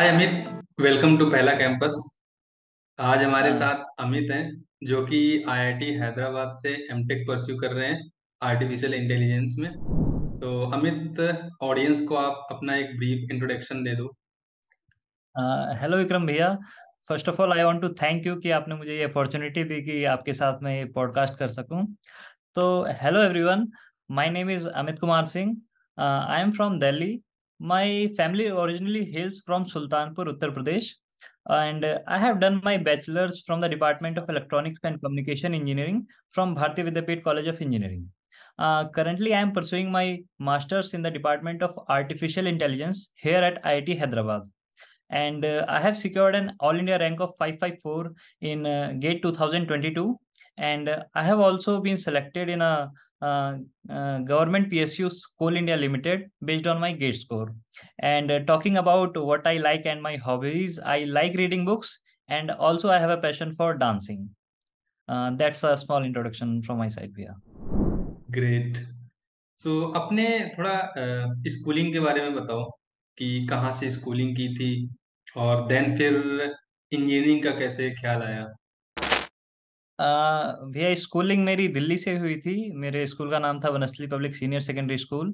Hi Amit welcome to पहला campus आज हमारे साथ अमित हैं जो कि आईआईटी हैदराबाद से एमटेक परस्यू कर रहे हैं आर्टिफिशियल इंटेलिजेंस में तो अमित ऑडियंस को आप अपना एक ब्रीफ इंट्रोडक्शन दे दो हेलो uh, विक्रम भैया first of all I want to thank you कि आपने मुझे ये अपॉर्चुनिटी दी कि आपके साथ मैं ये पॉडकास्ट कर सकूं तो hello everyone my name is Amit Kumar Singh I am from Delhi My family originally hails from Sultanpur, Uttar Pradesh, and I have done my bachelor's from the Department of Electronics and Communication Engineering from Bharti Vidyapeeth College of Engineering. Uh, currently, I am pursuing my master's in the Department of Artificial Intelligence here at IIT Hyderabad. And uh, I have secured an All India rank of 554 in uh, GATE 2022. And uh, I have also been selected in a uh, uh, government PSUs Coal India Limited based on my GATE score. And uh, talking about what I like and my hobbies, I like reading books and also I have a passion for dancing. that's a small introduction from my side, Via. Great. So, अपने थोड़ा schooling के बारे में बताओ कि कहाँ से schooling की थी और देन फिर इंजीनियरिंग का कैसे ख्याल आया भैया स्कूलिंग मेरी दिल्ली से हुई थी मेरे स्कूल का नाम था Vanasthali public senior secondary school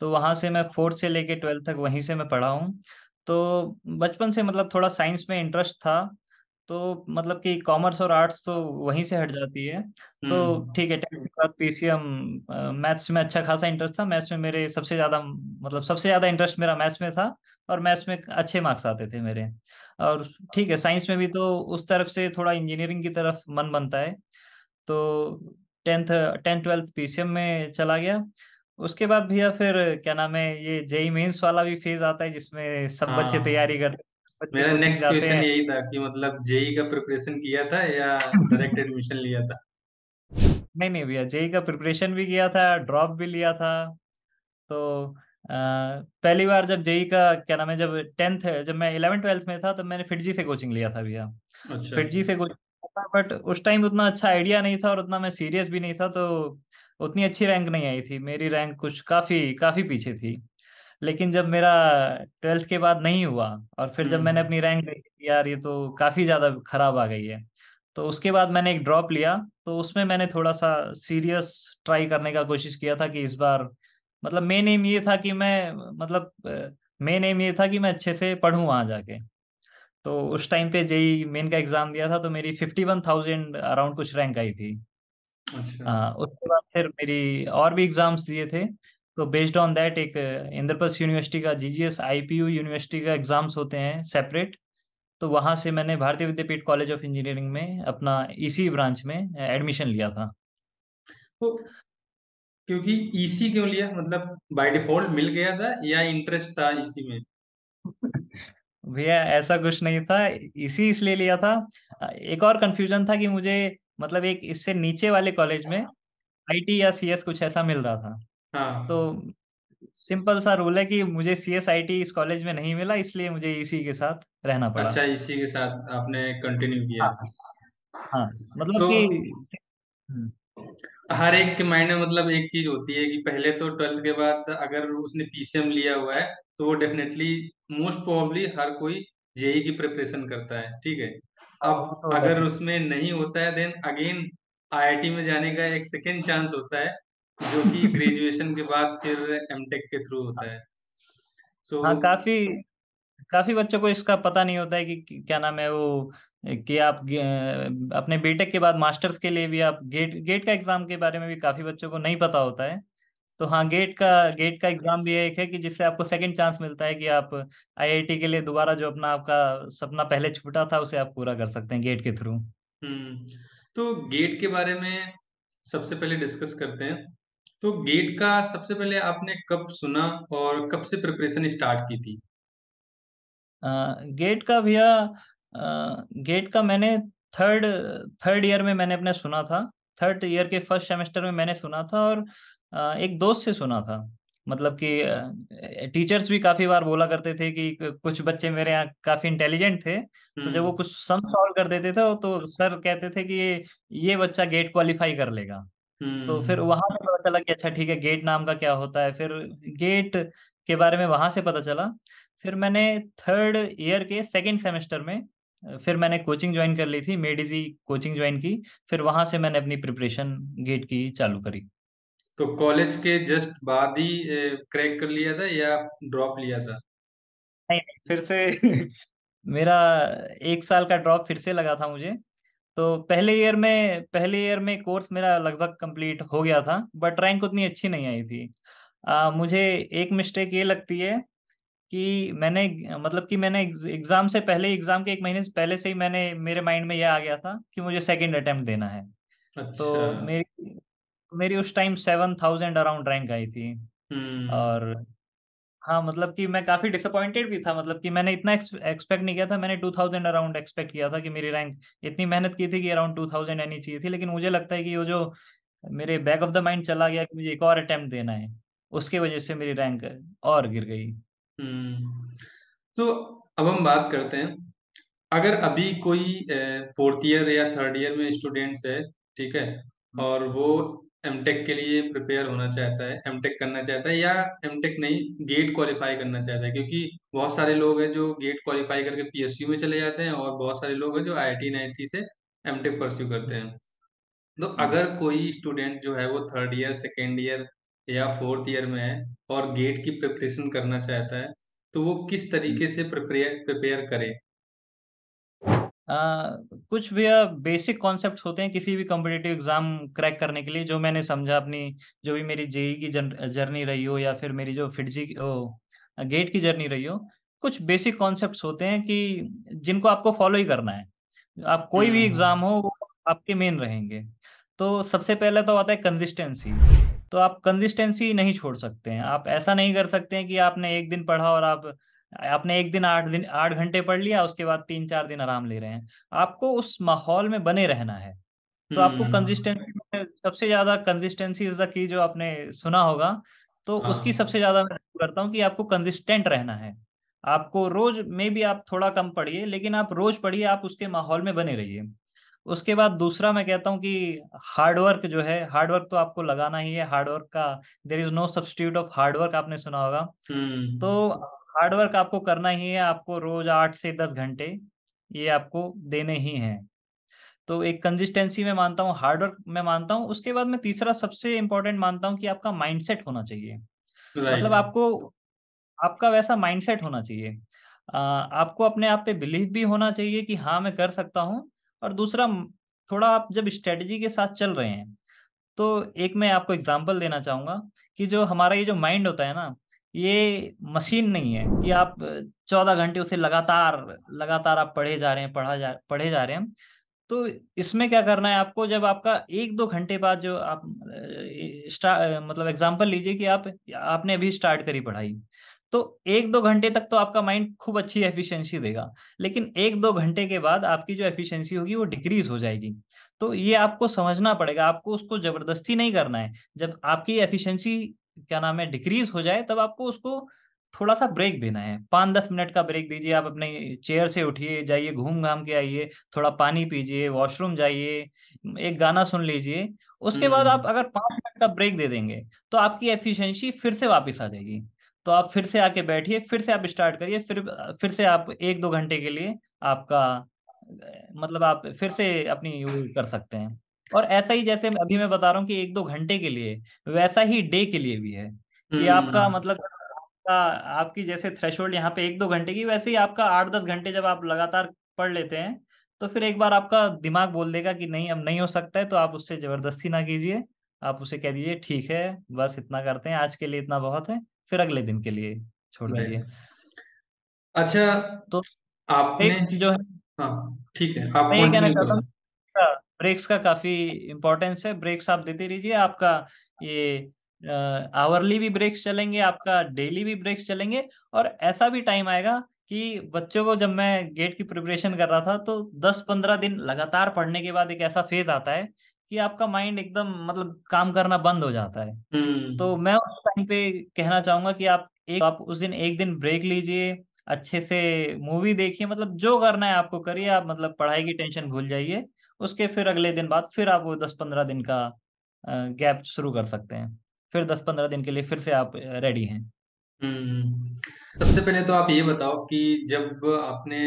तो वहाँ से मैं फोर्थ से लेके ट्वेल्थ तक वहीं से मैं पढ़ा हूँ तो बचपन से मतलब थोड़ा साइंस में इंटरेस्ट था तो मतलब कि कॉमर्स और आर्ट्स तो वहीं से हट जाती है तो ठीक है टेंथ के बाद पीसीएम मैथ्स में अच्छा खासा इंटरेस्ट था मैथ्स में मेरे सबसे ज्यादा मतलब सबसे ज्यादा इंटरेस्ट मेरा मैथ्स में था और मैथ्स में अच्छे मार्क्स आते थे मेरे और ठीक है साइंस में भी तो उस तरफ से थोड़ा इंजीनियरिंग की तरफ मन बनता है तो टेंथ टेंथ ट्वेल्थ पीसीएम में चला गया उसके बाद भैया फिर क्या नाम है ये जेई मेन्स वाला भी फेज आता है जिसमें सब हाँ, बच्चे तैयारी करते बच्चे मेरा नेक्स्ट क्वेश्चन यही था कि मतलब जेई का प्रिपरेशन किया था या डायरेक्ट एडमिशन लिया था नहीं नहीं भैया जेई का प्रिपरेशन भी किया था ड्रॉप भी लिया था तो पहली बार जब जेई का क्या नाम है जब टेंथ जब मैं इलेवन ट्वेल्थ में था तब मैंने फिटजी से कोचिंग लिया था भैया अच्छा। फिटजी से कोचिंग था बट उस टाइम उतना अच्छा आइडिया नहीं था और उतना मैं सीरियस भी नहीं था तो उतनी अच्छी रैंक नहीं आई थी मेरी रैंक कुछ काफी काफी पीछे थी लेकिन जब मेरा ट्वेल्थ के बाद नहीं हुआ और फिर जब मैंने हम्म। अपनी रैंक देखी यार ये तो काफी ज्यादा खराब आ गई है तो उसके बाद मैंने एक ड्रॉप लिया तो उसमें मैंने थोड़ा सा सीरियस ट्राई करने का कोशिश किया था कि इस बार मतलब मेन एम ये था कि मैं मतलब मेन एम ये था कि मैं अच्छे से पढ़ूँ वहाँ जाके तो उस टाइम पे जेई मेन e का एग्जाम दिया था तो मेरी फिफ्टी वन थाउजेंड अराउंड कुछ रैंक आई थी अच्छा। उसके बाद फिर मेरी और भी एग्जाम्स दिए थे तो बेस्ड ऑन दैट एक इंद्रप्रस्थ यूनिवर्सिटी का पी यू यूनिवर्सिटी का एग्जाम्स होते हैं सेपरेट तो वहाँ से मैंने भारतीय विद्यापीठ कॉलेज ऑफ इंजीनियरिंग में अपना इसी e ब्रांच में एडमिशन लिया था तो क्योंकि ईसी e क्यों लिया मतलब बाय डिफॉल्ट मिल गया था या इंटरेस्ट था इसी e में भैया ऐसा कुछ नहीं था इसी e इसलिए लिया था एक और कंफ्यूजन था कि मुझे मतलब एक इससे नीचे वाले कॉलेज में आईटी या सीएस कुछ ऐसा मिल रहा था हाँ। तो सिंपल सा रूल है कि मुझे सीएस आईटी इस कॉलेज में नहीं मिला इसलिए मुझे इसी के साथ रहना पड़ा अच्छा इसी के साथ आपने कंटिन्यू किया हाँ, हाँ मतलब so, कि हम्म। हर एक के माइंड में मतलब एक चीज होती है कि पहले तो ट्वेल्थ के बाद अगर उसने पीसीएम लिया हुआ है तो वो डेफिनेटली मोस्ट प्रोबली हर कोई जेई e की प्रिपरेशन करता है ठीक है अब हाँ, हाँ। अगर उसमें नहीं होता है देन अगेन आईआईटी में जाने का एक सेकेंड चांस होता है जो कि ग्रेजुएशन के बाद फिर एमटेक के थ्रू होता है सो so, हाँ काफी काफी बच्चों को इसका पता नहीं होता है कि क्या नाम है वो कि आप अपने बीटेक के बाद मास्टर्स के लिए भी आप गेट गेट का एग्जाम के बारे में भी काफी बच्चों को नहीं पता होता है तो हाँ गेट का गेट का एग्जाम भी एक है कि जिससे आपको सेकंड चांस मिलता है कि आप आईआईटी के लिए दोबारा जो अपना आपका सपना पहले छूटा था उसे आप पूरा कर सकते हैं गेट के थ्रू हम्म, तो गेट के बारे में सबसे पहले डिस्कस करते हैं तो गेट का सबसे पहले आपने कब सुना और कब से प्रिपरेशन स्टार्ट की थी आ, गेट का भैया गेट का मैंने थर्ड थर्ड ईयर में मैंने अपने सुना था थर्ड ईयर के फर्स्ट सेमेस्टर में मैंने सुना था और एक दोस्त से सुना था मतलब कि टीचर्स भी काफी बार बोला करते थे कि कुछ बच्चे मेरे यहाँ काफी इंटेलिजेंट थे तो जब वो हम्म। कुछ सम सॉल्व कर देते थे तो सर कहते थे कि ये बच्चा गेट क्वालिफाई कर लेगा तो फिर हम्म। वहां से पता चला कि अच्छा ठीक है गेट नाम का क्या होता है फिर गेट के बारे में वहां से पता चला फिर मैंने थर्ड ईयर के सेकेंड सेमेस्टर में फिर मैंने कोचिंग ज्वाइन कर ली थी मेडिजी कोचिंग ज्वाइन की फिर वहां से मैंने अपनी प्रिपरेशन गेट की चालू करी तो कॉलेज के जस्ट बाद ही क्रैक कर लिया था या ड्रॉप लिया था नहीं नहीं फिर से मेरा एक साल का ड्रॉप फिर से लगा था मुझे तो पहले ईयर में पहले ईयर में कोर्स मेरा लगभग कंप्लीट हो गया था बट रैंक उतनी अच्छी नहीं आई थी आ, मुझे एक मिस्टेक ये लगती है कि मैंने मतलब कि मैंने एग्जाम से पहले एग्जाम के एक महीने से पहले से ही मैंने मेरे माइंड में यह आ गया था कि मुझे सेकंड अटेम्प्ट देना है तो अच्छा। तो मेरी मेरी उस time seven thousand around rank आई थी हम्म। और हाँ मतलब कि मैं काफी डिसअपॉइंटेड भी था मतलब कि मैंने इतना एक्सपेक्ट नहीं किया था मैंने टू थाउजेंड अराउंड एक्सपेक्ट किया था कि मेरी रैंक इतनी मेहनत की थी कि अराउंड टू थाउजेंड आनी चाहिए थी लेकिन मुझे लगता है कि वो जो मेरे बैक ऑफ द माइंड चला गया कि मुझे एक और अटेम्प्ट देना है उसके वजह से मेरी रैंक और गिर गई हम्म। तो अब हम बात करते हैं अगर अभी कोई फोर्थ ईयर या थर्ड ईयर में स्टूडेंट्स है ठीक है हम्म। और वो एमटेक के लिए प्रिपेयर होना चाहता है एमटेक करना चाहता है या एमटेक नहीं गेट क्वालिफाई करना चाहता है क्योंकि बहुत सारे लोग हैं जो गेट क्वालिफाई करके पीएसयू में चले जाते हैं और बहुत सारे लोग हैं जो आई आई से एमटेक परस्यू करते हैं तो हम्म। अगर कोई स्टूडेंट जो है वो थर्ड ईयर सेकेंड ईयर या फोर्थ ईयर में है और गेट की प्रिपरेशन करना चाहता है तो वो किस तरीके हम्म। से प्रिपेयर प्रिपेयर करे आ, कुछ भी बेसिक कॉन्सेप्ट होते हैं किसी भी कॉम्पिटेटिव एग्जाम क्रैक करने के लिए जो मैंने समझा अपनी जो भी मेरी जेई की जर्नी रही हो या फिर मेरी जो फिटजी गेट की जर्नी रही हो कुछ बेसिक कॉन्सेप्ट होते हैं कि जिनको आपको फॉलो ही करना है आप कोई भी हम्म, हम्म, एग्जाम हो आपके मेन रहेंगे तो सबसे पहले तो आता है कंसिस्टेंसी तो आप कंसिस्टेंसी नहीं छोड़ सकते हैं आप ऐसा नहीं कर सकते हैं कि आपने एक दिन पढ़ा और आप आपने एक दिन आठ दिन आठ घंटे पढ़ लिया उसके बाद तीन चार दिन आराम ले रहे हैं आपको उस माहौल में बने रहना है तो आपको कंसिस्टेंसी हम्म, हम्म, हम्म। सबसे ज्यादा कंसिस्टेंसी इज द की जो आपने सुना होगा तो हाँ। उसकी हाँ। सबसे ज्यादा मैं करता हूँ कि आपको कंसिस्टेंट रहना है आपको रोज में भी आप थोड़ा कम पढ़िए लेकिन आप रोज पढ़िए आप उसके माहौल में बने रहिए उसके बाद दूसरा मैं कहता हूँ कि हार्डवर्क जो है हार्डवर्क तो आपको लगाना ही है हार्डवर्क का there is no substitute of hard work आपने सुना होगा तो हार्डवर्क हम्म। आपको करना ही है आपको रोज आठ से दस घंटे ये आपको देने ही हैं तो एक कंसिस्टेंसी में मानता हूँ हार्डवर्क में मानता हूँ उसके बाद मैं तीसरा सबसे इम्पोर्टेंट मानता हूँ कि आपका माइंडसेट होना चाहिए मतलब आपको आपका वैसा माइंडसेट होना चाहिए आपको अपने आप पे बिलीव भी होना चाहिए कि हाँ मैं कर सकता हूँ और दूसरा थोड़ा आप जब स्ट्रेटजी के साथ चल रहे हैं तो एक मैं आपको एग्जाम्पल देना चाहूंगा कि जो हमारा ये जो माइंड होता है ना ये मशीन नहीं है कि आप चौदह घंटे उसे लगातार लगातार आप पढ़े जा रहे हैं पढ़ा जा पढ़े जा रहे हैं तो इसमें क्या करना है आपको जब आपका एक दो घंटे बाद जो आप मतलब एग्जाम्पल लीजिए कि आप आपने अभी स्टार्ट करी पढ़ाई तो एक दो घंटे तक तो आपका माइंड खूब अच्छी एफिशिएंसी देगा लेकिन एक दो घंटे के बाद आपकी जो एफिशिएंसी होगी वो डिक्रीज हो जाएगी तो ये आपको समझना पड़ेगा आपको उसको जबरदस्ती नहीं करना है जब आपकी एफिशिएंसी क्या नाम है डिक्रीज हो जाए तब आपको उसको थोड़ा सा ब्रेक देना है पाँच दस मिनट का ब्रेक दीजिए आप अपने चेयर से उठिए जाइए घूम घाम के आइए थोड़ा पानी पीजिए वॉशरूम जाइए एक गाना सुन लीजिए उसके बाद हम्म। आप अगर पाँच मिनट का ब्रेक दे देंगे तो आपकी एफिशिएंसी फिर से वापस आ जाएगी तो आप फिर से आके बैठिए फिर से आप स्टार्ट करिए फिर फिर से आप एक दो घंटे के लिए आपका मतलब आप फिर से अपनी यूज कर सकते हैं और ऐसा ही जैसे अभी मैं बता रहा हूँ कि एक दो घंटे के लिए वैसा ही डे के लिए भी है कि हम्म, आपका हम्म। मतलब आपकी जैसे थ्रेश यहाँ पे एक दो घंटे की वैसे ही आपका आठ दस घंटे जब आप लगातार पढ़ लेते हैं तो फिर एक बार आपका दिमाग बोल देगा कि नहीं अब नहीं हो सकता है तो आप उससे जबरदस्ती ना कीजिए आप उसे कह दीजिए ठीक है बस इतना करते हैं आज के लिए इतना बहुत है फिर अगले दिन के लिए छोड़ दीजिए अच्छा तो आपने जो है हाँ ठीक है आप हाँ, ब्रेक्स का काफी इम्पोर्टेंस है ब्रेक्स आप देते रहिए आपका ये आवरली भी ब्रेक्स चलेंगे आपका डेली भी ब्रेक्स चलेंगे और ऐसा भी टाइम आएगा कि बच्चों को जब मैं गेट की प्रिपरेशन कर रहा था तो 10-15 दिन लगातार पढ़ने के बाद एक ऐसा फेज आता है कि आपका माइंड एकदम मतलब काम करना बंद हो जाता है हम्म। तो मैं उस टाइम पे कहना चाहूंगा कि आप एक आप उस दिन एक दिन ब्रेक लीजिए अच्छे से मूवी देखिए मतलब जो करना है आपको करिए आप मतलब पढ़ाई की टेंशन भूल जाइए उसके फिर अगले दिन बाद फिर आप वो दस पंद्रह दिन का गैप शुरू कर सकते हैं फिर दस पंद्रह दिन के लिए फिर से आप रेडी हैं हम्म। सबसे पहले तो आप ये बताओ कि जब आपने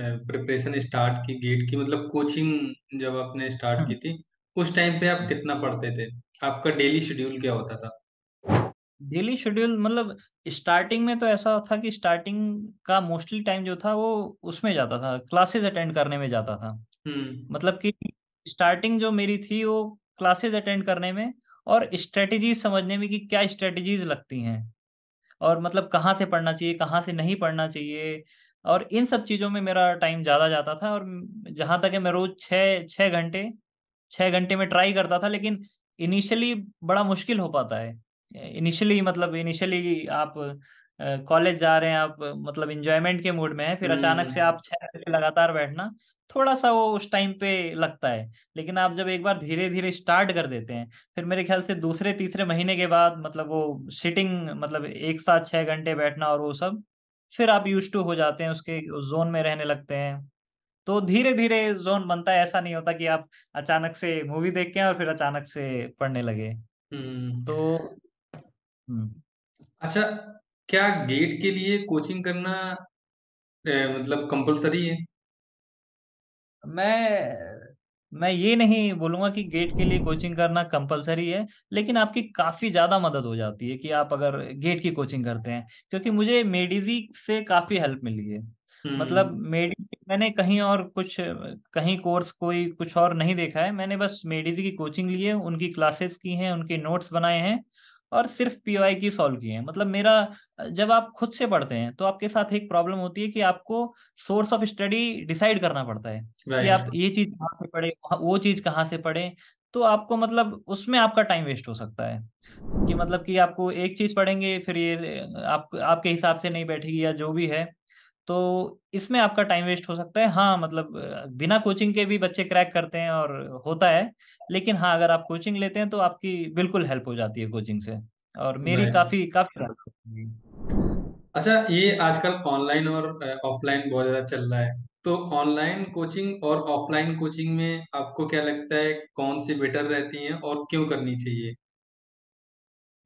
प्रिपरेशन स्टार्ट की गेट की मतलब कोचिंग जब आपने स्टार्ट हाँ। की थी उस टाइम पे आप कितना पढ़ते थे आपका डेली शेड्यूल क्या होता था डेली शेड्यूल मतलब स्टार्टिंग में तो ऐसा था कि स्टार्टिंग का मोस्टली टाइम जो था वो उसमें जाता था क्लासेस अटेंड करने में जाता था हम्म। मतलब कि स्टार्टिंग जो मेरी थी वो क्लासेस अटेंड करने में और स्ट्रेटेजी समझने में कि क्या स्ट्रेटजीज लगती हैं और मतलब कहाँ से पढ़ना चाहिए कहाँ से नहीं पढ़ना चाहिए और इन सब चीज़ों में मेरा टाइम ज़्यादा जाता था और जहाँ तक है मैं रोज छः छः घंटे छह घंटे में ट्राई करता था लेकिन इनिशियली बड़ा मुश्किल हो पाता है इनिशियली मतलब इनिशियली आप कॉलेज जा रहे हैं आप मतलब इंजॉयमेंट के मूड में है फिर अचानक से आप हम्म। छह घंटे लगातार बैठना थोड़ा सा वो उस टाइम पे लगता है लेकिन आप जब एक बार धीरे धीरे स्टार्ट कर देते हैं फिर मेरे ख्याल से दूसरे तीसरे महीने के बाद मतलब वो सिटिंग मतलब एक साथ छह घंटे बैठना और वो सब फिर आप यूज टू हो जाते हैं उसके जोन में रहने लगते हैं तो धीरे धीरे जोन बनता है ऐसा नहीं होता कि आप अचानक से मूवी देख के और फिर अचानक से पढ़ने लगे हम्म। तो हम्म। अच्छा क्या गेट के लिए कोचिंग करना ए, मतलब कंपलसरी है मैं मैं ये नहीं बोलूंगा कि गेट के लिए कोचिंग करना कंपलसरी है लेकिन आपकी काफी ज्यादा मदद हो जाती है कि आप अगर गेट की कोचिंग करते हैं क्योंकि मुझे मेडिजी से काफी हेल्प मिली है मतलब हम्म मेडिसिन मैंने कहीं और कुछ कहीं कोर्स कोई कुछ और नहीं देखा है मैंने बस मेडिसिन की कोचिंग ली है उनकी क्लासेस की हैं उनके नोट्स बनाए हैं और सिर्फ पीवाई की सॉल्व किए हैं मतलब मेरा जब आप खुद से पढ़ते हैं तो आपके साथ एक प्रॉब्लम होती है कि आपको सोर्स ऑफ स्टडी डिसाइड करना पड़ता है कि आप ये चीज कहाँ से पढ़े वो चीज कहाँ से पढ़े तो आपको मतलब उसमें आपका टाइम वेस्ट हो सकता है कि मतलब कि आपको एक चीज पढ़ेंगे फिर ये आप आपके हिसाब से नहीं बैठेगी या जो भी है तो इसमें आपका टाइम वेस्ट हो सकता है हाँ मतलब बिना कोचिंग के भी बच्चे क्रैक करते हैं और होता है लेकिन हाँ अगर आप कोचिंग लेते हैं तो आपकी बिल्कुल हेल्प हो जाती है कोचिंग से और मेरी काफी काफी अच्छा ये आजकल ऑनलाइन और ऑफलाइन बहुत ज्यादा चल रहा है तो ऑनलाइन कोचिंग और ऑफलाइन कोचिंग में आपको क्या लगता है कौन सी बेटर रहती है और क्यों करनी चाहिए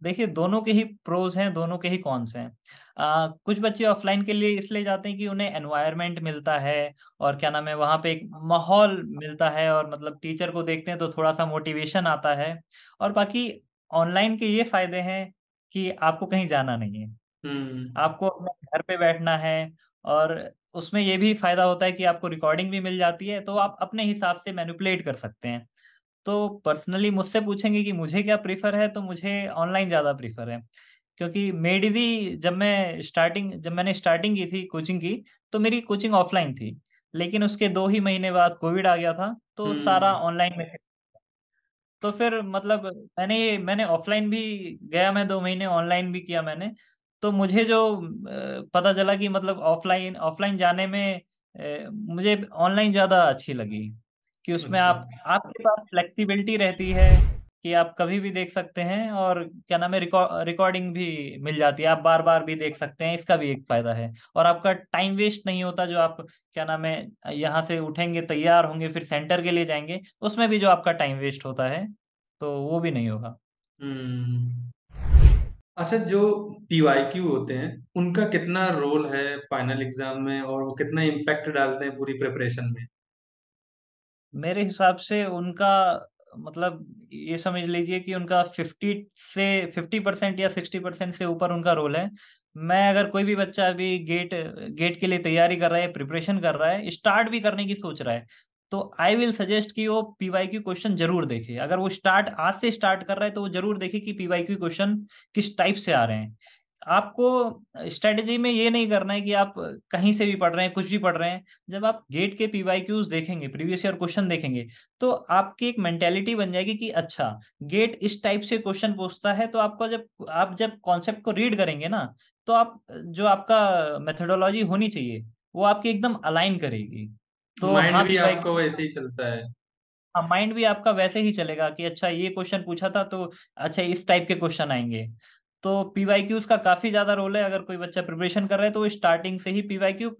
देखिए दोनों के ही प्रोज हैं दोनों के ही कॉन्स हैं आ, कुछ बच्चे ऑफलाइन के लिए इसलिए जाते हैं कि उन्हें एनवायरमेंट मिलता है और क्या नाम है वहाँ पे एक माहौल मिलता है और मतलब टीचर को देखते हैं तो थोड़ा सा मोटिवेशन आता है और बाकी ऑनलाइन के ये फायदे हैं कि आपको कहीं जाना नहीं है हम्म। आपको अपने घर पे बैठना है और उसमें ये भी फायदा होता है कि आपको रिकॉर्डिंग भी मिल जाती है तो आप अपने हिसाब से मैनिपुलेट कर सकते हैं तो पर्सनली मुझसे पूछेंगे कि मुझे क्या प्रीफर है तो मुझे ऑनलाइन ज़्यादा प्रीफर है क्योंकि मेड इजी जब मैं स्टार्टिंग जब मैंने स्टार्टिंग की थी कोचिंग की तो मेरी कोचिंग ऑफलाइन थी लेकिन उसके दो ही महीने बाद कोविड आ गया था तो सारा ऑनलाइन हम्म। में तो फिर मतलब मैंने मैंने ऑफलाइन भी गया मैं दो महीने ऑनलाइन भी किया मैंने तो मुझे जो पता चला कि मतलब ऑफलाइन ऑफलाइन जाने में मुझे ऑनलाइन ज़्यादा अच्छी लगी कि उसमें अच्छा। आप आपके पास फ्लेक्सिबिलिटी रहती है कि आप कभी भी देख सकते हैं और क्या नाम है रिकॉर्डिंग भी मिल जाती है आप बार बार भी देख सकते हैं इसका भी एक फायदा है और आपका टाइम वेस्ट नहीं होता जो आप क्या नाम है यहाँ से उठेंगे तैयार होंगे फिर सेंटर के लिए जाएंगे उसमें भी जो आपका टाइम वेस्ट होता है तो वो भी नहीं होगा हम्म। अच्छा जो पी क्यू होते हैं उनका कितना रोल है फाइनल एग्जाम में और वो कितना इम्पैक्ट डालते हैं पूरी प्रिपरेशन में मेरे हिसाब से उनका मतलब ये समझ लीजिए कि उनका फिफ्टी से फिफ्टी परसेंट या सिक्सटी परसेंट से ऊपर उनका रोल है मैं अगर कोई भी बच्चा अभी गेट गेट के लिए तैयारी कर रहा है प्रिपरेशन कर रहा है स्टार्ट भी करने की सोच रहा है तो आई विल सजेस्ट कि वो पीवाई क्यू क्वेश्चन जरूर देखे अगर वो स्टार्ट आज से स्टार्ट कर रहा है तो वो जरूर देखे कि पीवाई क्यू क्वेश्चन किस टाइप से आ रहे हैं आपको स्ट्रेटेजी में ये नहीं करना है कि आप कहीं से भी पढ़ रहे हैं कुछ भी पढ़ रहे हैं जब आप गेट के पीवाई क्यूज देखेंगे प्रीवियस ईयर क्वेश्चन देखेंगे तो आपकी एक मेंटेलिटी बन जाएगी कि अच्छा गेट इस टाइप से क्वेश्चन पूछता है तो आपका जब आप जब कॉन्सेप्ट को रीड करेंगे ना तो आप जो आपका मेथडोलॉजी होनी चाहिए वो आपकी एकदम अलाइन करेगी तो हाँ भी आपको वैसे ही चलता है माइंड हाँ, भी आपका वैसे ही चलेगा कि अच्छा ये क्वेश्चन पूछा था तो अच्छा इस टाइप के क्वेश्चन आएंगे तो पीवाई क्यूज काफी ज्यादा रोल है अगर कोई बच्चा प्रिपरेशन कर रहा है तो वो स्टार्टिंग से ही पीवाई क्यू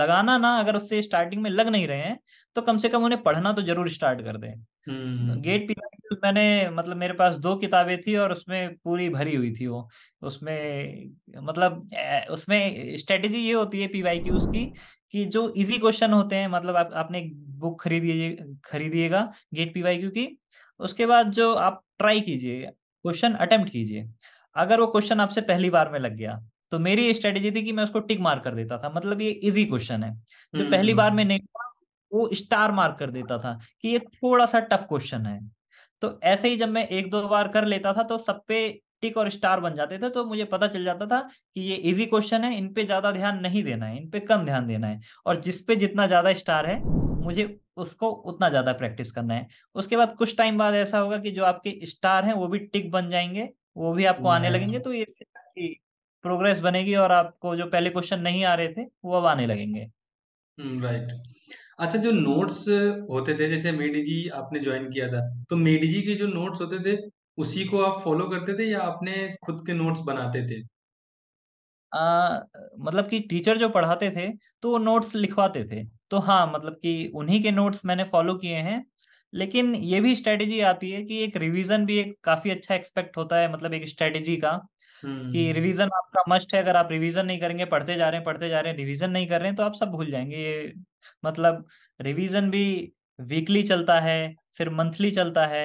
लगाना ना अगर उससे स्टार्टिंग में लग नहीं रहे हैं तो कम से कम उन्हें पढ़ना तो जरूर स्टार्ट कर दें गेट हम्म। पीवाई मैंने मतलब मेरे पास दो किताबें थी और उसमें पूरी भरी हुई थी वो उसमें मतलब उसमें स्ट्रेटेजी ये होती है पीवाई क्यूज की कि जो इजी क्वेश्चन होते हैं मतलब आप आपने बुक खरीदिए खरीदिएगा गेट पीवाई क्यू की उसके बाद जो आप ट्राई कीजिए क्वेश्चन अटेम्प्ट कीजिए अगर वो क्वेश्चन आपसे पहली बार में लग गया तो मेरी स्ट्रेटेजी थी कि मैं उसको टिक मार्क कर देता था मतलब ये इजी क्वेश्चन है जो हम्म, पहली बार में हम्म। नहीं हुआ वो स्टार मार्क कर देता था कि ये थोड़ा सा टफ क्वेश्चन है तो ऐसे ही जब मैं एक दो बार कर लेता था तो सब पे टिक और स्टार बन जाते थे तो मुझे पता चल जाता था कि ये इजी क्वेश्चन है इन पे ज्यादा ध्यान नहीं देना है इन पे कम ध्यान देना है और जिस पे जितना ज्यादा स्टार है मुझे उसको उतना ज्यादा प्रैक्टिस करना है उसके बाद कुछ टाइम बाद ऐसा होगा कि जो आपके स्टार हैं वो भी टिक बन जाएंगे वो भी आपको आने लगेंगे तो ये प्रोग्रेस बनेगी और आपको जो पहले क्वेश्चन नहीं आ रहे थे वो अब आने लगेंगे राइट अच्छा जो नोट्स होते थे जैसे मेडी जी आपने ज्वाइन किया था तो मेडी जी के जो नोट्स होते थे उसी को आप फॉलो करते थे या अपने खुद के नोट्स बनाते थे आ, मतलब कि टीचर जो पढ़ाते थे तो वो नोट्स लिखवाते थे तो हाँ मतलब कि उन्हीं के नोट्स मैंने फॉलो किए हैं लेकिन ये भी स्ट्रेटेजी आती है कि एक रिवीजन भी एक काफी अच्छा एक्सपेक्ट होता है मतलब एक स्ट्रेटेजी का कि रिवीजन हम्म, हम्म। आपका मस्ट है अगर आप रिवीजन नहीं करेंगे पढ़ते जा रहे हैं पढ़ते जा रहे हैं रिवीजन नहीं कर रहे हैं तो आप सब भूल जाएंगे ये मतलब रिवीजन भी वीकली चलता है फिर मंथली चलता है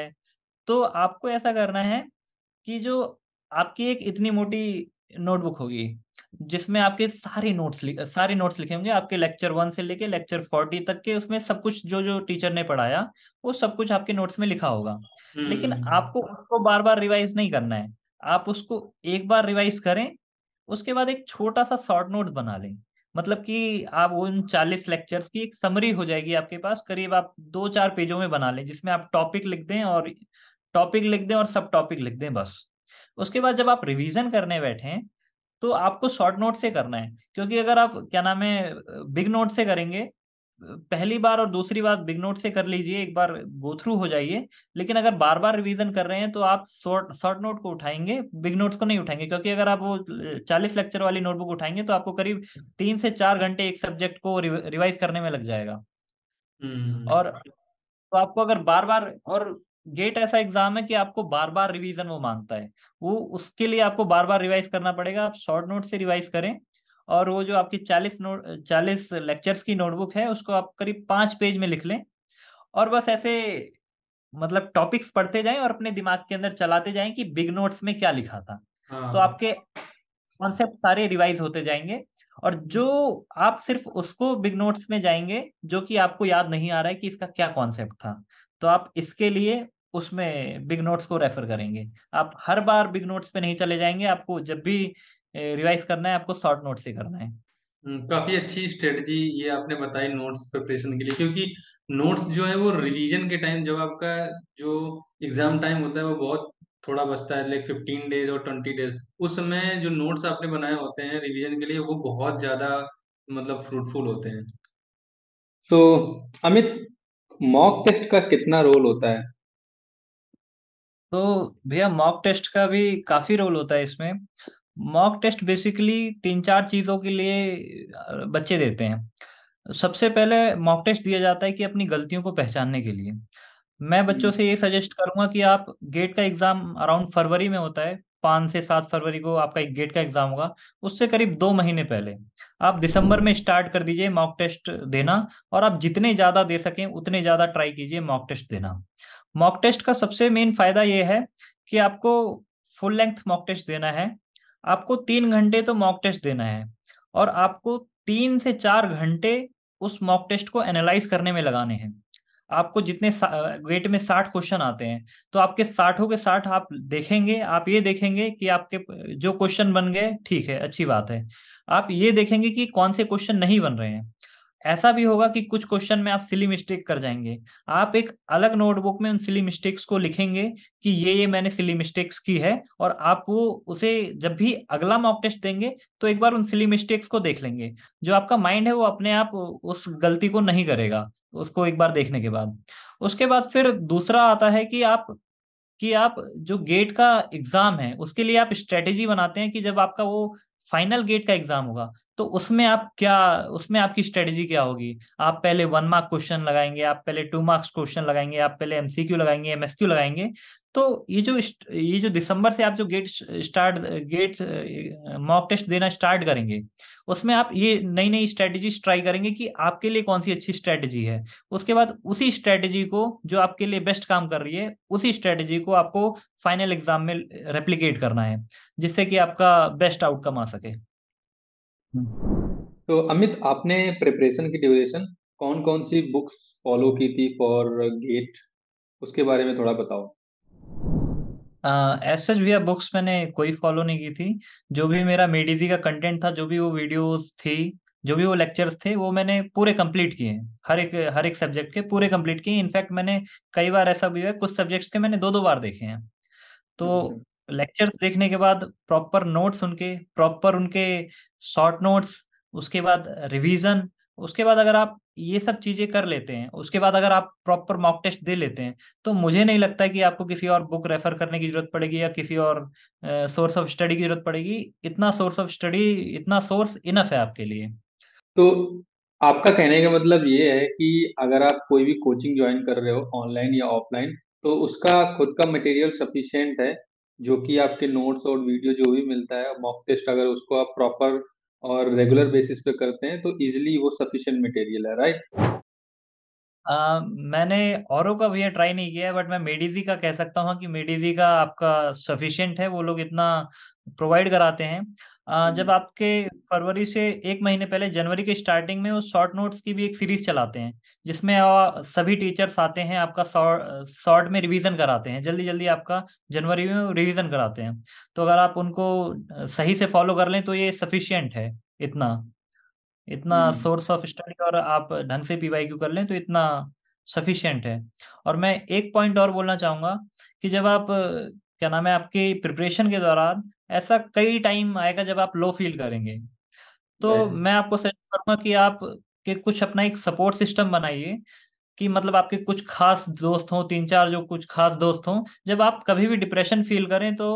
तो आपको ऐसा करना है कि जो आपकी एक इतनी मोटी नोटबुक होगी जिसमें आपके सारे नोट्स सारे नोट्स लिखे होंगे आपके लेक्चर वन से लेके लेक्चर फोर्टी तक के उसमें सब कुछ जो जो टीचर ने पढ़ाया वो सब कुछ आपके नोट्स में लिखा होगा लेकिन हम्म। आपको उसको बार बार रिवाइज नहीं करना है आप उसको एक बार रिवाइज करें उसके बाद एक छोटा सा शॉर्ट नोट बना लें मतलब कि आप उन चालीस लेक्चर्स की एक समरी हो जाएगी आपके पास करीब आप दो चार पेजों में बना लें जिसमें आप टॉपिक लिख दें और टॉपिक लिख दें और सब टॉपिक लिख दें बस उसके बाद जब आप रिविजन करने बैठे तो आपको शॉर्ट नोट से करना है क्योंकि अगर आप क्या नाम है बिग नोट से करेंगे पहली बार और दूसरी बार बिग नोट से कर लीजिए एक बार गो थ्रू हो जाइए लेकिन अगर बार बार रिवीजन कर रहे हैं तो आप शॉर्ट शॉर्ट नोट को उठाएंगे बिग नोट्स को नहीं उठाएंगे क्योंकि अगर आप वो चालीस लेक्चर वाली नोटबुक उठाएंगे तो आपको करीब तीन से चार घंटे एक सब्जेक्ट को रिवाइज करने में लग जाएगा हम्म, हम्म, और हम्म। तो आपको अगर बार बार और गेट ऐसा एग्जाम है कि आपको बार बार रिवीजन वो मांगता है वो उसके लिए आपको बार बार रिवाइज करना पड़ेगा आप शॉर्ट नोट से रिवाइज करें और वो जो आपकी चालीस नोट चालीस लेक्चर्स की नोटबुक है उसको आप करीब पांच पेज में लिख लें और बस ऐसे मतलब टॉपिक्स पढ़ते जाएं और अपने दिमाग के अंदर चलाते जाएं कि बिग नोट्स में क्या लिखा था हाँ। तो आपके कॉन्सेप्ट सारे रिवाइज होते जाएंगे और जो आप सिर्फ उसको बिग नोट्स में जाएंगे जो कि आपको याद नहीं आ रहा है कि इसका क्या कॉन्सेप्ट था तो आप इसके लिए उसमें बिग नोट्स को रेफर करेंगे आप हर बार बिग नोट्स पे नहीं चले जाएंगे आपको जब भी रिवाइज करना है आपको शॉर्ट नोट से करना है हम्म, काफी अच्छी स्ट्रेटजी ये आपने बताई नोट्स प्रिपरेशन के लिए क्योंकि नोट्स जो है वो रिवीजन के टाइम जब आपका जो एग्जाम टाइम होता है वो बहुत थोड़ा बचता है लाइक फिफ्टीन डेज और ट्वेंटी डेज उस समय जो नोट्स आपने बनाए होते हैं रिवीजन के लिए वो बहुत ज्यादा मतलब फ्रूटफुल होते हैं तो so, अमित मॉक टेस्ट का कितना रोल होता है तो भैया मॉक टेस्ट का भी काफी रोल होता है इसमें मॉक टेस्ट बेसिकली तीन चार चीजों के लिए बच्चे देते हैं सबसे पहले मॉक टेस्ट दिया जाता है कि अपनी गलतियों को पहचानने के लिए मैं बच्चों हम्म। से ये सजेस्ट करूंगा कि आप गेट का एग्जाम अराउंड फरवरी में होता है पाँच से सात फरवरी को आपका एक गेट का एग्जाम होगा उससे करीब दो महीने पहले आप दिसंबर में स्टार्ट कर दीजिए मॉक टेस्ट देना और आप जितने ज्यादा दे सकें उतने ज्यादा ट्राई कीजिए मॉक टेस्ट देना मॉक टेस्ट का सबसे मेन फायदा ये है कि आपको फुल लेंथ मॉक टेस्ट देना है आपको तीन घंटे तो मॉक टेस्ट देना है और आपको तीन से चार घंटे उस मॉक टेस्ट को एनालाइज करने में लगाने हैं आपको जितने वेट में साठ क्वेश्चन आते हैं तो आपके साठों के साठ आप देखेंगे आप ये देखेंगे कि आपके जो क्वेश्चन बन गए ठीक है अच्छी बात है आप ये देखेंगे कि कौन से क्वेश्चन नहीं बन रहे हैं ऐसा भी होगा कि कुछ क्वेश्चन में आप सिली मिस्टेक कर जाएंगे आप एक अलग नोटबुक में उन सिली मिस्टेक्स को लिखेंगे कि ये ये मैंने सिली मिस्टेक्स की है और आप वो उसे जब भी अगला मॉक टेस्ट देंगे तो एक बार उन सिली मिस्टेक्स को देख लेंगे जो आपका माइंड है वो अपने आप उस गलती को नहीं करेगा उसको एक बार देखने के बाद उसके बाद फिर दूसरा आता है कि आप कि आप जो गेट का एग्जाम है उसके लिए आप स्ट्रेटेजी बनाते हैं कि जब आपका वो फाइनल गेट का एग्जाम होगा तो उसमें आप क्या उसमें आपकी स्ट्रेटेजी क्या होगी आप पहले वन मार्क क्वेश्चन लगाएंगे आप पहले टू मार्क्स क्वेश्चन लगाएंगे आप पहले एमसीक्यू लगाएंगे एमएसक्यू लगाएंगे तो ये जो ये जो दिसंबर से आप जो GATE start GATE mock test देना स्टार्ट करेंगे उसमें आप ये नई नई स्ट्रेटेजी ट्राई करेंगे कि आपके लिए कौन सी अच्छी स्ट्रेटजी है उसके बाद उसी स्ट्रेटजी को जो आपके लिए बेस्ट काम कर रही है उसी स्ट्रेटजी को आपको फाइनल एग्जाम में रेप्लीकेट करना है जिससे कि आपका बेस्ट आउटकम आ सके तो अमित आपने प्रिपरेशन की ड्यूरेशन कौन कौन सी बुक्स फॉलो की थी फॉर गेट उसके बारे में थोड़ा बताओ ऐसे सच भैया बुक्स मैंने कोई फॉलो नहीं की थी जो भी मेरा मेडिजी का कंटेंट था जो भी वो वीडियोस थी जो भी वो लेक्चर्स थे वो मैंने पूरे कंप्लीट किए हर एक हर एक सब्जेक्ट के पूरे कंप्लीट किए इनफैक्ट मैंने कई बार ऐसा भी हुआ कुछ सब्जेक्ट्स के मैंने दो दो बार देखे हैं तो लेक्चर्स हम्म, हम्म। देखने के बाद प्रॉपर नोट्स उनके प्रॉपर उनके शॉर्ट नोट्स उसके बाद रिवीजन उसके बाद अगर आप ये सब चीजें कर लेते हैं उसके बाद अगर आप प्रॉपर मॉक टेस्ट दे लेते हैं तो मुझे नहीं लगता है कि आपको किसी और बुक रेफर करने की जरूरत पड़ेगी या किसी और सोर्स ऑफ स्टडी की जरूरत पड़ेगी इतना सोर्स ऑफ स्टडी इतना सोर्स इनफ है आपके लिए तो आपका कहने का मतलब ये है कि अगर आप कोई भी कोचिंग ज्वाइन कर रहे हो ऑनलाइन या ऑफलाइन तो उसका खुद का मटेरियल सफिशियंट है जो कि आपके नोट्स और वीडियो जो भी मिलता है मॉक टेस्ट अगर उसको आप प्रॉपर और रेगुलर बेसिस पे करते हैं तो इजिली वो सफिशियंट मटेरियल है राइट Uh, मैंने औरों का भैया ट्राई नहीं किया है बट मैं मेडिजी का कह सकता हूँ कि मेडिजी का आपका सफिशिएंट है वो लोग इतना प्रोवाइड कराते हैं जब हम्म। आपके फरवरी से एक महीने पहले जनवरी के स्टार्टिंग में वो शॉर्ट नोट्स की भी एक सीरीज़ चलाते हैं, जिसमें सभी टीचर्स आते हैं, आपका शॉर्ट में रिवीज़न कराते हैं, जल्दी-जल्दी आपका जनवरी में रिवीज़न कराते हैं। तो अगर आप उनको सही से फ़ॉलो कर लें तो ये सफिशियंट है, इतना। इतना इतना हम्म। सोर्स ऑफ स्टडी और आप ढंग से क्यू कर लें तो इतना सफिशियंट है। और मैं एक पॉइंट और बोलना चाहूंगा कि जब आप क्या नाम है, आपकी प्रिपरेशन के दौरान ऐसा कई टाइम आएगा जब आप लो फील करेंगे तो मैं आपको सजेस्ट करूंगा कि आप के कुछ अपना एक सपोर्ट सिस्टम बनाइए कि मतलब आपके कुछ खास दोस्त हों तीन चार जो कुछ खास दोस्त हों जब आप कभी भी डिप्रेशन फील करें तो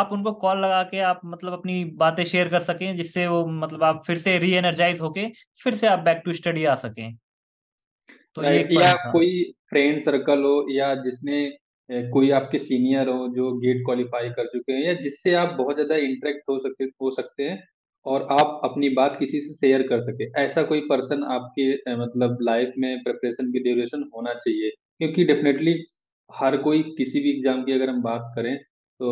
आप उनको कॉल लगा के आप मतलब अपनी बातें शेयर कर सकें जिससे वो मतलब आप फिर से री एनर्जाइज होके फिर से आप बैक टू स्टडी आ सकें तो ये या कोई फ्रेंड सर्कल हो या जिसने कोई आपके सीनियर हो जो गेट क्वालिफाई कर चुके हैं या जिससे आप बहुत ज्यादा इंटरेक्ट हो सकते हो सकते हैं और आप अपनी बात किसी से शेयर कर सके ऐसा कोई पर्सन आपके मतलब लाइफ में प्रिपरेशन की ड्यूरेशन होना चाहिए क्योंकि डेफिनेटली हर कोई किसी भी एग्जाम की अगर हम बात करें तो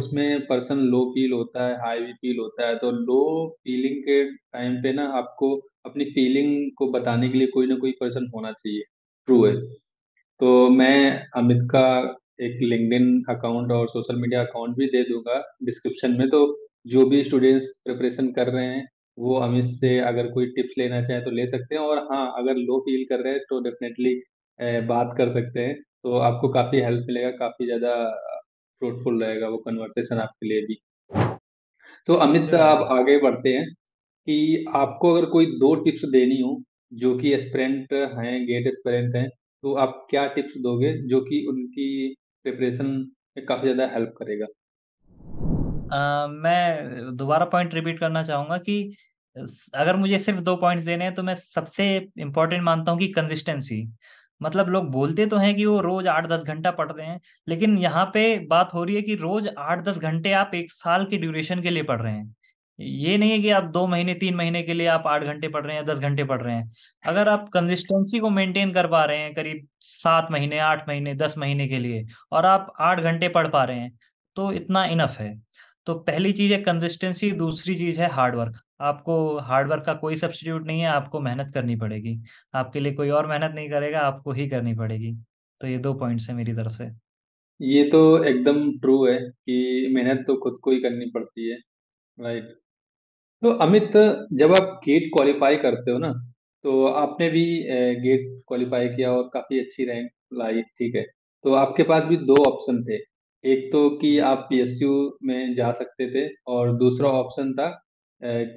उसमें पर्सन लो फील होता है हाई भी फील होता है तो लो फीलिंग के टाइम पे ना आपको अपनी फीलिंग को बताने के लिए कोई ना कोई पर्सन होना चाहिए ट्रू है तो मैं अमित का एक लिंक्डइन अकाउंट और सोशल मीडिया अकाउंट भी दे दूंगा डिस्क्रिप्शन में तो जो भी स्टूडेंट्स प्रिपरेशन कर रहे हैं वो अमित से अगर कोई टिप्स लेना चाहे तो ले सकते हैं और हाँ अगर लो फील कर रहे हैं तो डेफिनेटली बात कर सकते हैं तो आपको काफ़ी हेल्प मिलेगा काफ़ी ज़्यादा फ्रूटफुल रहेगा वो कन्वर्सेशन आपके लिए भी तो अमित अच्छा। आप आगे बढ़ते हैं कि आपको अगर कोई दो टिप्स देनी हो जो कि एस्पिरेंट हैं गेट एस्पिरेंट हैं तो आप क्या टिप्स दोगे जो कि उनकी प्रिपरेशन में काफ़ी ज़्यादा हेल्प करेगा आ, मैं दोबारा पॉइंट रिपीट करना चाहूंगा कि अगर मुझे सिर्फ दो पॉइंट्स देने हैं तो मैं सबसे इम्पोर्टेंट मानता हूँ कि कंसिस्टेंसी मतलब लोग बोलते तो हैं कि वो रोज आठ दस घंटा पढ़ते हैं लेकिन यहाँ पे बात हो रही है कि रोज आठ दस घंटे आप एक साल के ड्यूरेशन के लिए पढ़ रहे हैं ये नहीं है कि आप दो महीने तीन महीने के लिए आप आठ घंटे पढ़ रहे हैं दस घंटे पढ़ रहे हैं अगर आप कंसिस्टेंसी को मेंटेन कर पा रहे हैं करीब सात महीने आठ महीने दस महीने के लिए और आप आठ घंटे पढ़ पा रहे हैं तो इतना इनफ है तो पहली चीज है कंसिस्टेंसी दूसरी चीज है हार्डवर्क आपको हार्डवर्क का कोई सब्सिट्यूट नहीं है आपको मेहनत करनी पड़ेगी आपके लिए कोई और मेहनत नहीं करेगा आपको ही करनी पड़ेगी तो ये दो पॉइंट्स है मेरी तरफ से ये तो एकदम ट्रू है कि मेहनत तो खुद को ही करनी पड़ती है राइट तो अमित, जब आप गेट क्वालीफाई करते हो ना, तो आपने भी गेट क्वालिफाई किया और काफ़ी अच्छी रैंक लाई, ठीक है। तो आपके पास भी दो ऑप्शन थे। एक तो कि आप पी में जा सकते थे और दूसरा ऑप्शन था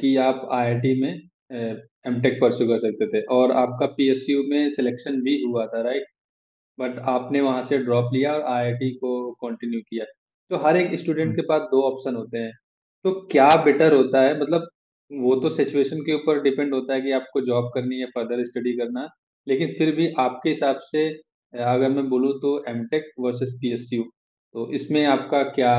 कि आप आई में एम टेक परस्यू कर सकते थे और आपका पी में सिलेक्शन भी हुआ था, राइट? बट आपने वहाँ से ड्रॉप लिया और आई को कंटिन्यू किया। तो हर एक स्टूडेंट हम्म। के पास दो ऑप्शन होते हैं। तो क्या बेटर होता है मतलब वो तो सिचुएशन के ऊपर डिपेंड होता है कि आपको जॉब करनी है फर्दर स्टडी करना लेकिन फिर भी आपके हिसाब से अगर मैं बोलूँ तो एमटेक वर्सेस यू तो इसमें आपका क्या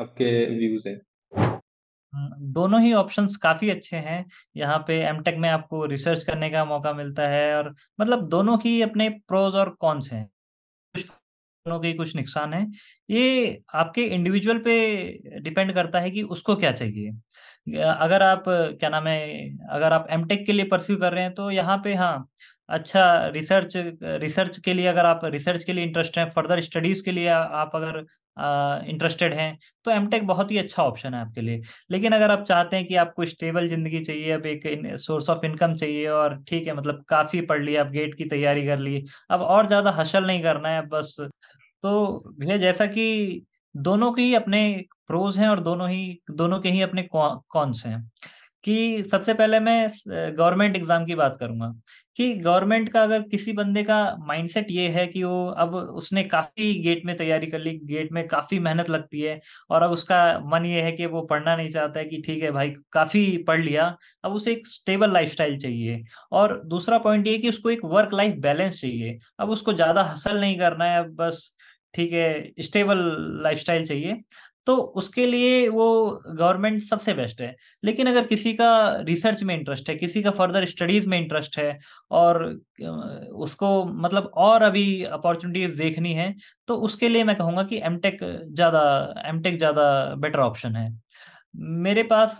आपके व्यूज है हम्म, दोनों ही ऑप्शंस काफी अच्छे हैं यहाँ पे एमटेक में आपको रिसर्च करने का मौका मिलता है और मतलब दोनों ही अपने प्रोज और कॉन्स हैं कुछ के कुछ नुकसान है ये आपके इंडिविजुअल पे डिपेंड करता है कि उसको क्या चाहिए अगर आप क्या नाम है अगर आप एमटेक के लिए परस्यू कर रहे हैं तो यहाँ पे हाँ अच्छा रिसर्च रिसर्च के लिए अगर आप रिसर्च के लिए इंटरेस्ट हैं फर्दर स्टडीज के लिए आप अगर इंटरेस्टेड हैं तो एमटेक बहुत ही अच्छा ऑप्शन है आपके लिए लेकिन अगर आप चाहते हैं कि आपको स्टेबल जिंदगी चाहिए अब एक सोर्स ऑफ इनकम चाहिए और ठीक है मतलब काफी पढ़ लिया आप गेट की तैयारी कर ली अब और ज्यादा हसल नहीं करना है बस तो भैया जैसा कि दोनों के ही अपने प्रोज हैं और दोनों ही दोनों के ही अपने कौन से हैं कि सबसे पहले मैं गवर्नमेंट एग्जाम की बात करूंगा कि गवर्नमेंट का अगर किसी बंदे का माइंडसेट ये है कि वो अब उसने काफी गेट में तैयारी कर ली गेट में काफी मेहनत लगती है और अब उसका मन ये है कि वो पढ़ना नहीं चाहता है कि ठीक है भाई काफी पढ़ लिया अब उसे एक स्टेबल लाइफ चाहिए और दूसरा पॉइंट ये कि उसको एक वर्क लाइफ बैलेंस चाहिए अब उसको ज्यादा हसल नहीं करना है अब बस ठीक है स्टेबल लाइफस्टाइल चाहिए तो उसके लिए वो गवर्नमेंट सबसे बेस्ट है लेकिन अगर किसी का रिसर्च में इंटरेस्ट है किसी का फर्दर स्टडीज में इंटरेस्ट है और उसको मतलब और अभी अपॉर्चुनिटीज देखनी है तो उसके लिए मैं कहूँगा कि एम टेक ज़्यादा एम टेक ज़्यादा बेटर ऑप्शन है मेरे पास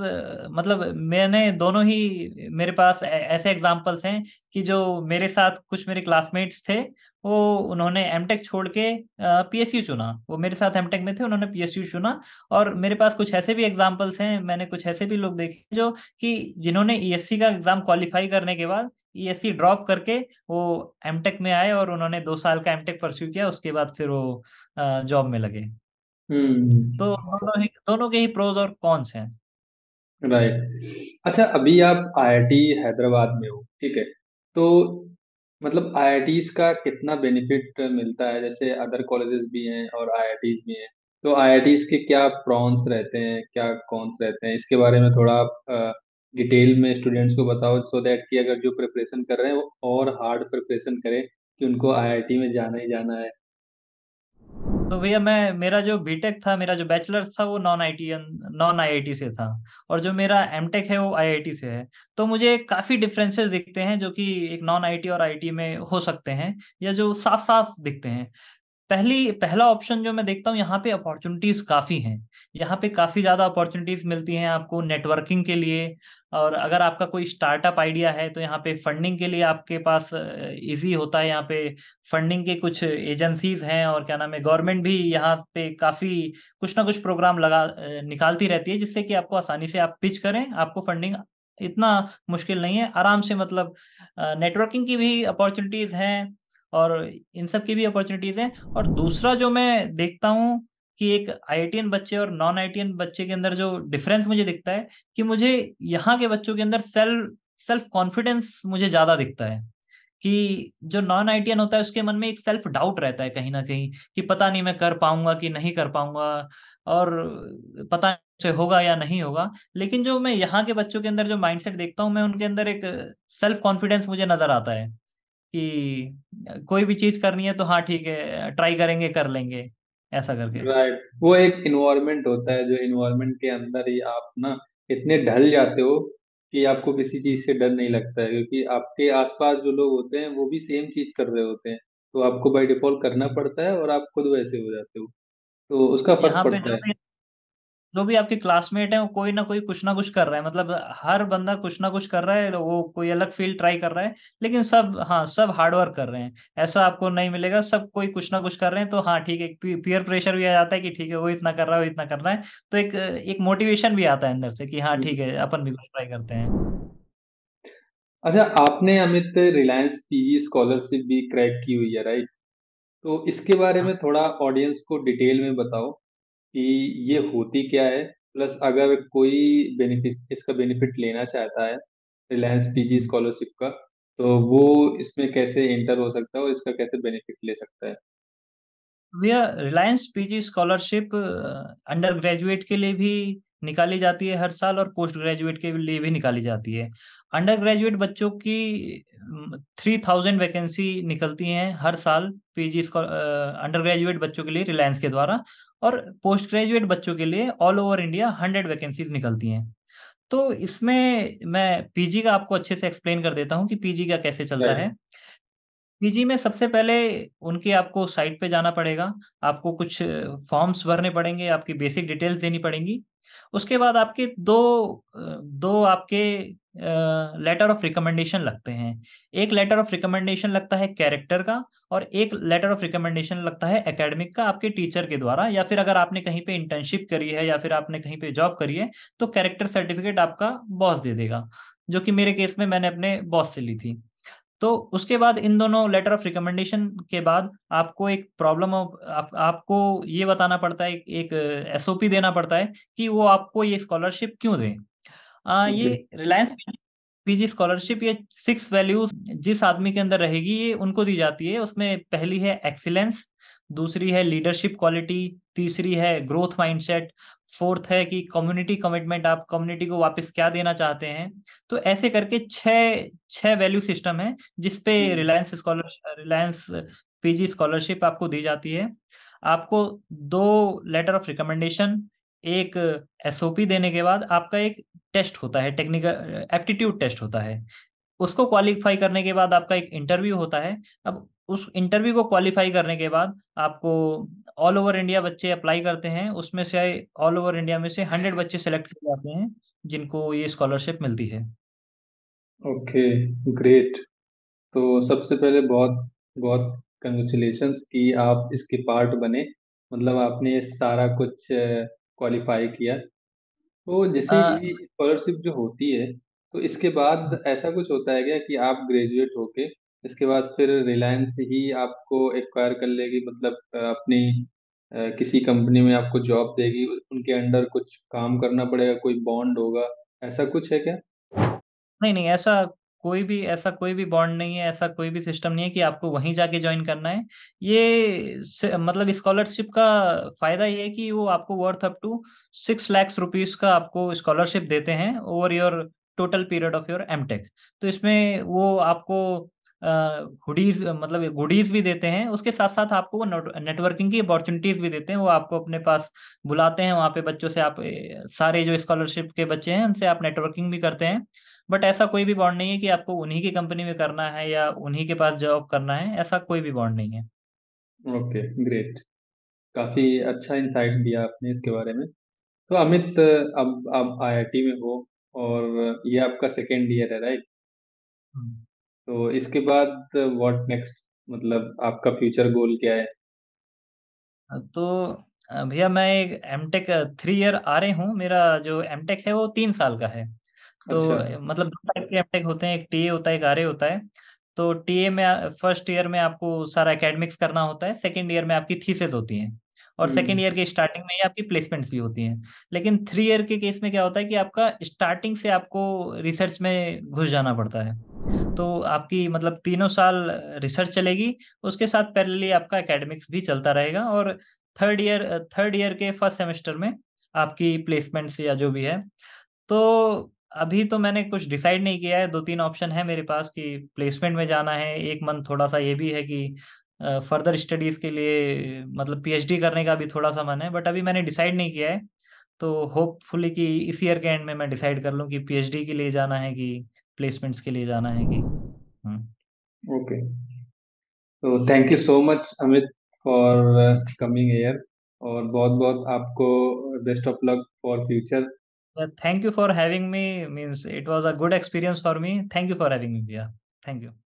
मतलब मैंने दोनों ही मेरे पास ऐसे एग्जाम्पल्स हैं कि जो मेरे साथ कुछ मेरे क्लासमेट्स थे वो उन्होंने एमटेक छोड़ के पीएसयू चुना वो मेरे साथ एमटेक में थे उन्होंने पीएसयू चुना और मेरे पास कुछ ऐसे भी एग्जाम्पल्स हैं मैंने कुछ ऐसे भी लोग देखे जो कि जिन्होंने ईएससी e का एग्जाम क्वालिफाई करने के बाद ईएससी e ड्रॉप करके वो एमटेक में आए और उन्होंने दो साल का एमटेक परस्यू किया उसके बाद फिर वो जॉब में लगे हम्म। तो दोनों ही दोनों के ही प्रोज और कॉन्स हैं राइट अच्छा अभी आप आईआईटी हैदराबाद में हो ठीक है तो मतलब आई का कितना बेनिफिट मिलता है जैसे अदर कॉलेजेस भी हैं और आई भी हैं तो आई के क्या प्रॉन्स रहते हैं क्या कॉन्स रहते हैं इसके बारे में थोड़ा आप डिटेल में स्टूडेंट्स को बताओ सो दैट कि अगर जो प्रिपरेशन कर रहे हैं वो और हार्ड प्रिपरेशन करें कि उनको आई में जाना ही जाना है तो भैया मैं मेरा जो बीटेक था मेरा जो बैचलर्स था वो नॉन आई नॉन आईआईटी से था और जो मेरा एमटेक है वो आईआईटी से है तो मुझे काफी डिफरेंसेस दिखते हैं जो कि एक नॉन आईटी और आईटी में हो सकते हैं या जो साफ साफ दिखते हैं पहली पहला ऑप्शन जो मैं देखता हूँ यहाँ पे अपॉर्चुनिटीज काफी हैं यहाँ पे काफी ज्यादा अपॉर्चुनिटीज मिलती हैं आपको नेटवर्किंग के लिए और अगर आपका कोई स्टार्टअप आइडिया है तो यहाँ पे फंडिंग के लिए आपके पास इजी होता है यहाँ पे फंडिंग के कुछ एजेंसीज हैं और क्या नाम है गवर्नमेंट भी यहाँ पे काफी कुछ ना कुछ प्रोग्राम लगा निकालती रहती है जिससे कि आपको आसानी से आप पिच करें आपको फंडिंग इतना मुश्किल नहीं है आराम से मतलब नेटवर्किंग की भी अपॉर्चुनिटीज हैं और इन सब की भी अपॉर्चुनिटीज हैं और दूसरा जो मैं देखता हूँ कि एक आई बच्चे और नॉन आई बच्चे के अंदर जो डिफरेंस मुझे दिखता है कि मुझे यहाँ के बच्चों के अंदर सेल्फ सेल्फ कॉन्फिडेंस मुझे ज्यादा दिखता है कि जो नॉन आई होता है उसके मन में एक सेल्फ डाउट रहता है कहीं ना कहीं कि पता नहीं मैं कर पाऊंगा कि नहीं कर पाऊंगा और पता से होगा या नहीं होगा लेकिन जो मैं यहाँ के बच्चों के अंदर जो माइंडसेट देखता हूँ मैं उनके अंदर एक सेल्फ कॉन्फिडेंस मुझे नजर आता है कि कोई भी चीज करनी है तो हाँ ठीक है ट्राई करेंगे कर लेंगे ऐसा करके राइट right. वो एक इन्वायरमेंट होता है जो इन्वायरमेंट के अंदर ही आप ना इतने ढल जाते हो कि आपको किसी चीज से डर नहीं लगता है क्योंकि आपके आसपास जो लोग होते हैं वो भी सेम चीज कर रहे होते हैं तो आपको बाई डिफॉल्ट करना पड़ता है और आप खुद वैसे हो जाते हो तो उसका फर्क पड़ता है जो भी आपके क्लासमेट है वो कोई ना कोई कुछ ना कुछ कर रहा है मतलब हर बंदा कुछ ना कुछ कर रहा है वो कोई अलग फील्ड ट्राई कर रहा है लेकिन सब हाँ सब हार्डवर्क कर रहे हैं ऐसा आपको नहीं मिलेगा सब कोई कुछ ना कुछ कर रहे हैं तो हाँ ठीक है पीयर प्रेशर भी आ जाता है कि ठीक है वो इतना कर रहा है वो इतना कर रहा है तो एक एक मोटिवेशन भी आता है अंदर से कि हाँ ठीक है अपन भी कुछ ट्राई करते हैं अच्छा आपने अमित रिलायंस पीजी स्कॉलरशिप भी क्रैक की हुई है राइट तो इसके बारे में हाँ। थोड़ा ऑडियंस को डिटेल में बताओ कि ये होती क्या है? प्लस अगर कोई बेनिफिट इसका बेनिफिट लेना चाहता है, रिलायंस पीजी स्कॉलरशिप का, तो वो इसमें कैसे एंटर हो सकता है और इसका कैसे बेनिफिट ले सकता है? भैया Reliance PG scholarship undergraduate के लिए भी निकाली जाती है हर साल और पोस्ट ग्रेजुएट के लिए भी निकाली जाती है अंडर ग्रेजुएट बच्चों की थ्री थाउजेंड वैकेंसी निकलती हैं हर साल पीजी अंडर ग्रेजुएट बच्चों के लिए रिलायंस के द्वारा और पोस्ट ग्रेजुएट बच्चों के लिए all over India hundred vacancies निकलती हैं तो इसमें मैं पीजी का आपको अच्छे से एक्सप्लेन कर देता हूँ कि पीजी का कैसे चलता है पीजी में सबसे पहले उनकी आपको साइट पे जाना पड़ेगा आपको कुछ फॉर्म्स भरने पड़ेंगे आपकी बेसिक डिटेल्स देनी पड़ेंगी उसके बाद आपके दो दो आपके लेटर ऑफ रिकमेंडेशन लगते हैं एक लेटर ऑफ रिकमेंडेशन लगता है कैरेक्टर का और एक लेटर ऑफ रिकमेंडेशन लगता है एकेडमिक का आपके टीचर के द्वारा या फिर अगर आपने कहीं पे इंटर्नशिप करी है या फिर आपने कहीं पे जॉब करी है तो कैरेक्टर सर्टिफिकेट आपका बॉस दे देगा जो कि मेरे केस में मैंने अपने बॉस से ली थी तो उसके बाद इन दोनों लेटर ऑफ रिकमेंडेशन के बाद आपको एक प्रॉब्लम आप, आपको ये बताना पड़ता है एक एसओपी देना पड़ता है कि वो आपको ये स्कॉलरशिप क्यों दें ये रिलायंस पीजी स्कॉलरशिप ये सिक्स वैल्यूज जिस आदमी के अंदर रहेगी ये उनको दी जाती है उसमें पहली है एक्सीलेंस दूसरी है लीडरशिप क्वालिटी तीसरी है ग्रोथ माइंडसेट फोर्थ है कि कम्युनिटी कमिटमेंट आप कम्युनिटी को वापस क्या देना चाहते हैं तो ऐसे करके छह छह वैल्यू सिस्टम है जिसपे Reliance scholar Reliance PG scholarship आपको दी जाती है आपको दो लेटर ऑफ रिकमेंडेशन एक एसओपी देने के बाद आपका एक टेस्ट होता है टेक्निकल एप्टीट्यूड टेस्ट होता है उसको क्वालिफाई करने के बाद आपका एक इंटरव्यू होता है अब उस इंटरव्यू को क्वालिफाई करने के बाद आपको ऑल ओवर इंडिया बच्चे अप्लाई करते हैं उसमें से ऑल ओवर इंडिया में से हंड्रेड बच्चे सेलेक्ट किए जाते हैं जिनको ये स्कॉलरशिप मिलती है ओके ग्रेट तो सबसे पहले बहुत बहुत कंग्रेचुलेशन कि आप इसके पार्ट बने मतलब आपने सारा कुछ क्वालिफाई किया तो जैसे स्कॉलरशिप हाँ। जो होती है तो इसके बाद हाँ। ऐसा कुछ होता है क्या कि आप ग्रेजुएट होके इसके बाद फिर रिलायंस ही आपको एक्वायर कर लेगी मतलब अपनी किसी कंपनी में आपको जॉब देगी उनके अंडर कुछ काम करना पड़ेगा कोई बॉन्ड होगा ऐसा कुछ है क्या नहीं नहीं ऐसा कोई भी ऐसा कोई भी बॉन्ड नहीं है ऐसा कोई भी सिस्टम नहीं है कि आपको वहीं जाके ज्वाइन करना है ये मतलब स्कॉलरशिप का फायदा ये है कि वो आपको worth up to six lakhs rupees का आपको स्कॉलरशिप देते हैं over your total period of your M तो इसमें वो आपको हुडीज मतलब गुडीज भी देते हैं उसके साथ साथ आपको वो नेटवर्किंग की अपॉर्चुनिटीज भी देते हैं वो आपको अपने पास बुलाते हैं वहाँ पे बच्चों से आप सारे जो स्कॉलरशिप के बच्चे हैं उनसे आप नेटवर्किंग भी करते हैं बट ऐसा कोई भी बॉन्ड नहीं है कि आपको उन्हीं की कंपनी में करना है या उन्हीं के पास जॉब करना है ऐसा कोई भी बॉन्ड नहीं है ओके ग्रेट काफी अच्छा इंसाइट दिया आपने इसके बारे में तो अमित अब आप आईआईटी में हो और ये आपका सेकेंड ईयर है राइट हम्म। तो इसके बाद व्हाट नेक्स्ट मतलब आपका फ्यूचर गोल क्या है तो भैया मैं एक एमटेक थ्री ईयर आ रहे हूँ मेरा जो एमटेक है वो तीन साल का है तो अच्छा। मतलब दो टाइप के एमटेक होते हैं एक टीए होता है एक आरए होता है तो टीए में फर्स्ट ईयर में आपको सारा एकेडमिक्स करना होता है सेकेंड ईयर में आपकी थीसेस होती है और सेकेंड ईयर हम्म। के स्टार्टिंग में ही आपकी प्लेसमेंट्स भी होती हैं लेकिन थ्री ईयर के केस में क्या होता है कि आपका स्टार्टिंग से आपको रिसर्च में घुस जाना पड़ता है तो आपकी मतलब तीनों साल रिसर्च चलेगी उसके साथ पैरेलली आपका एकेडमिक्स भी चलता रहेगा और थर्ड ईयर थर्ड ईयर के फर्स्ट सेमेस्टर में आपकी प्लेसमेंट्स या जो भी है तो अभी तो मैंने कुछ डिसाइड नहीं किया है दो तीन ऑप्शन है मेरे पास कि प्लेसमेंट में जाना है एक मन थोड़ा सा ये भी है कि फर्दर स्टडीज के लिए मतलब पीएचडी करने का भी थोड़ा सा मन है बट अभी मैंने डिसाइड नहीं किया है तो होपफुली कि इस ईयर के एंड में मैं डिसाइड कर लूँ कि पीएचडी के लिए जाना है कि प्लेसमेंट्स के लिए जाना है कि ओके हम्म। तो thank you so much Amit for coming year और बहुत बहुत आपको best of luck for future thank you for having me. Means it was a good experience for me. Thank you for having me. Yeah. Thank you.